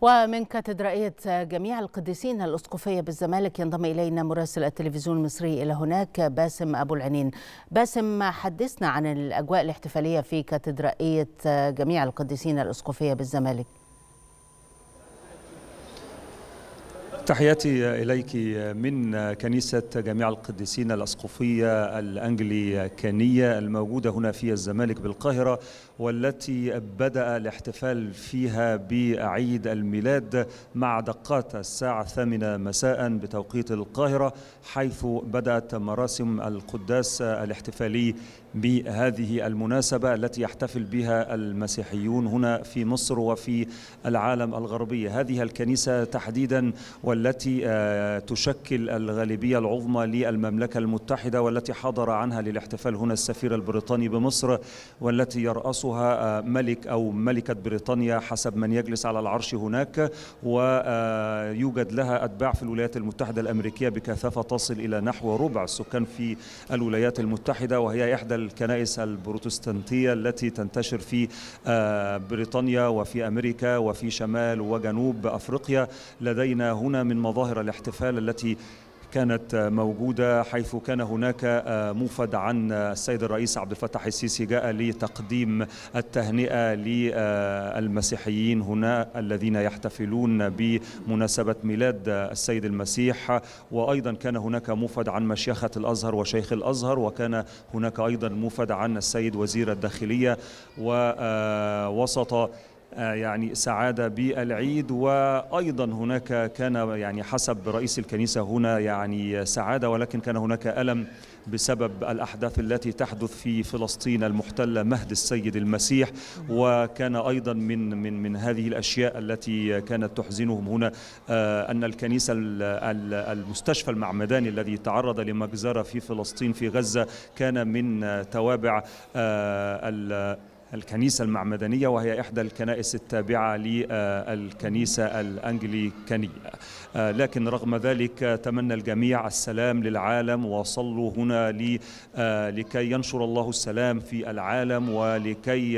ومن كاتدرائية جميع القديسين الأسقفية بالزمالك ينضم إلينا مراسل التلفزيون المصري إلى هناك باسم أبو العنين باسم حدثنا عن الأجواء الاحتفالية في كاتدرائية جميع القديسين الأسقفية بالزمالك تحياتي إليك من كنيسة جميع القديسين الأسقفية الأنجليكانية الموجودة هنا في الزمالك بالقاهرة والتي بدأ الاحتفال فيها بعيد الميلاد مع دقات الساعة الثامنة مساء بتوقيت القاهرة حيث بدأت مراسم القداس الاحتفالي بهذه المناسبة التي يحتفل بها المسيحيون هنا في مصر وفي العالم الغربي هذه الكنيسة تحديدا والتي آه، تشكل الغالبية العظمى للمملكة المتحدة والتي حضر عنها للاحتفال هنا السفير البريطاني بمصر والتي يرأسها آه، ملك أو ملكة بريطانيا حسب من يجلس على العرش هناك ويوجد آه، لها أتباع في الولايات المتحدة الأمريكية بكثافة تصل إلى نحو ربع السكان في الولايات المتحدة وهي إحدى الكنائس البروتستانتية التي تنتشر في بريطانيا وفي أمريكا وفي شمال وجنوب أفريقيا لدينا هنا من مظاهر الاحتفال التي كانت موجودة حيث كان هناك آه، موفد عن السيد الرئيس عبد الفتاح السيسي جاء لتقديم التهنئة للمسيحيين هنا الذين يحتفلون بمناسبة ميلاد السيد المسيح وأيضا كان هناك موفد عن مشيخة الأزهر وشيخ الأزهر وكان هناك أيضا موفد عن السيد وزير الداخلية ووسط آه، آه، يعني سعادة بالعيد وأيضا هناك كان يعني حسب رئيس الكنيسة هنا يعني سعادة ولكن كان هناك ألم بسبب الأحداث التي تحدث في فلسطين المحتلة مهد السيد المسيح وكان أيضا من من من هذه الأشياء التي كانت تحزنهم هنا آه، أن الكنيسة المستشفى المعمداني الذي تعرض لمجزرة في فلسطين في غزة كان من توابع آه، الكنيسة المعمدانية وهي إحدى الكنائس التابعة للكنيسة الأنجليكانية لكن رغم ذلك تمنى الجميع السلام للعالم وصلوا هنا لكي ينشر الله السلام في العالم ولكي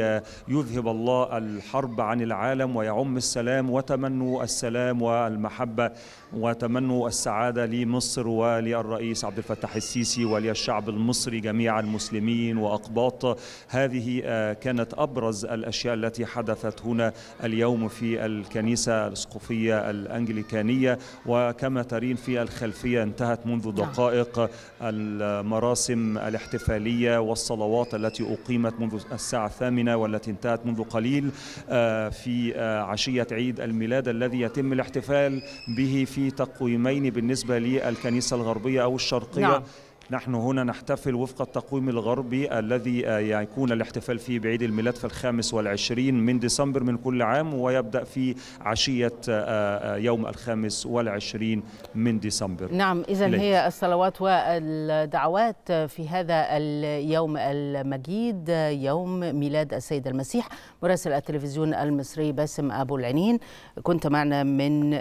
يذهب الله الحرب عن العالم ويعم السلام وتمنوا السلام والمحبة وتمنوا السعادة لمصر وللرئيس عبد الفتاح السيسي وللشعب المصري جميع المسلمين وأقباط هذه كان كانت أبرز الأشياء التي حدثت هنا اليوم في الكنيسة الأسقفية الأنجليكانية وكما ترين في الخلفية انتهت منذ نعم. دقائق المراسم الاحتفالية والصلوات التي أقيمت منذ الساعة الثامنة والتي انتهت منذ قليل آه، في آه، عشية عيد الميلاد الذي يتم الاحتفال به في تقويمين بالنسبة للكنيسة الغربية أو الشرقية نعم. نحن هنا نحتفل وفق التقويم الغربي الذي آه، يكون الاحتفال فيه بعيد الميلاد في الخامس والعشرين من ديسمبر من كل عام ويبدأ في عشية آه، آه، يوم الخامس والعشرين من ديسمبر نعم إذا هي الصلوات والدعوات في هذا اليوم المجيد يوم ميلاد السيد المسيح مراسل التلفزيون المصري باسم أبو العنين كنت معنا من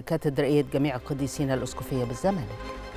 كاتدرائية جميع القديسين الأسقفية بالزمالك